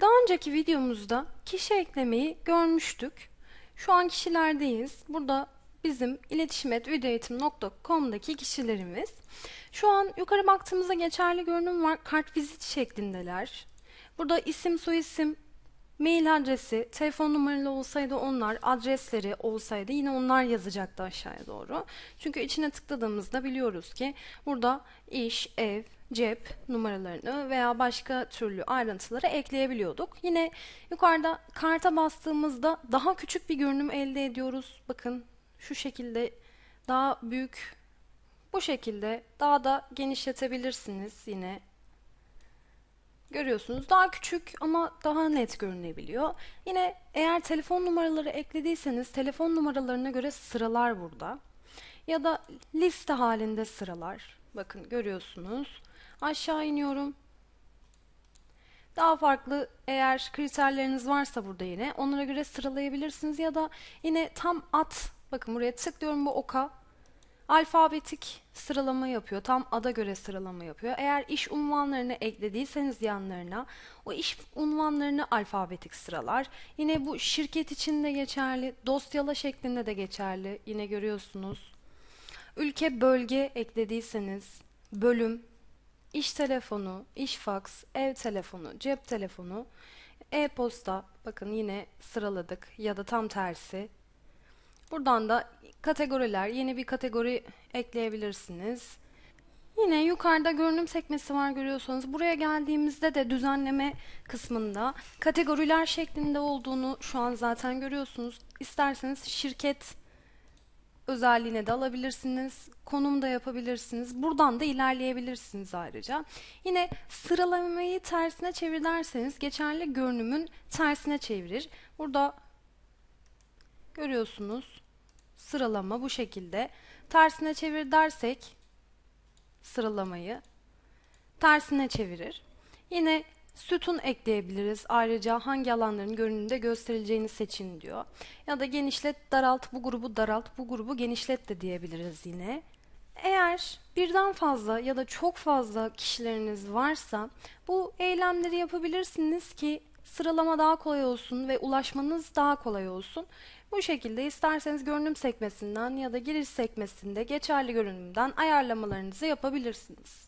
Daha önceki videomuzda kişi eklemeyi görmüştük. Şu an kişilerdeyiz. Burada bizim iletişimetvideoeğitim.com'daki kişilerimiz. Şu an yukarı baktığımızda geçerli görünüm var. Kart Kartvizit şeklindeler. Burada isim, soyisim, Mail adresi, telefon numaralı olsaydı onlar, adresleri olsaydı yine onlar yazacaktı aşağıya doğru. Çünkü içine tıkladığımızda biliyoruz ki burada iş, ev, cep numaralarını veya başka türlü ayrıntıları ekleyebiliyorduk. Yine yukarıda karta bastığımızda daha küçük bir görünüm elde ediyoruz. Bakın şu şekilde daha büyük bu şekilde daha da genişletebilirsiniz yine Görüyorsunuz daha küçük ama daha net görünebiliyor. Yine eğer telefon numaraları eklediyseniz telefon numaralarına göre sıralar burada. Ya da liste halinde sıralar. Bakın görüyorsunuz. Aşağı iniyorum. Daha farklı eğer kriterleriniz varsa burada yine onlara göre sıralayabilirsiniz ya da yine tam at. Bakın buraya tıklıyorum bu oka alfabetik sıralama yapıyor. Tam ada göre sıralama yapıyor. Eğer iş unvanlarını eklediyseniz yanlarına o iş unvanlarını alfabetik sıralar. Yine bu şirket için de geçerli. Dosyala şeklinde de geçerli. Yine görüyorsunuz. Ülke bölge eklediyseniz bölüm, iş telefonu, iş fax, ev telefonu, cep telefonu, e-posta bakın yine sıraladık ya da tam tersi Buradan da kategoriler, yeni bir kategori ekleyebilirsiniz. Yine yukarıda görünüm sekmesi var görüyorsanız buraya geldiğimizde de düzenleme kısmında kategoriler şeklinde olduğunu şu an zaten görüyorsunuz. İsterseniz şirket özelliğine de alabilirsiniz. Konum da yapabilirsiniz. Buradan da ilerleyebilirsiniz ayrıca. Yine sıralamayı tersine çevirirseniz geçerli görünümün tersine çevirir. Burada Görüyorsunuz sıralama bu şekilde. Tersine çevir dersek sıralamayı tersine çevirir. Yine sütun ekleyebiliriz. Ayrıca hangi alanların görünümde gösterileceğini seçin diyor. Ya da genişlet, daralt, bu grubu daralt, bu grubu genişlet de diyebiliriz yine. Eğer birden fazla ya da çok fazla kişileriniz varsa bu eylemleri yapabilirsiniz ki Sıralama daha kolay olsun ve ulaşmanız daha kolay olsun. Bu şekilde isterseniz görünüm sekmesinden ya da giriş sekmesinde geçerli görünümden ayarlamalarınızı yapabilirsiniz.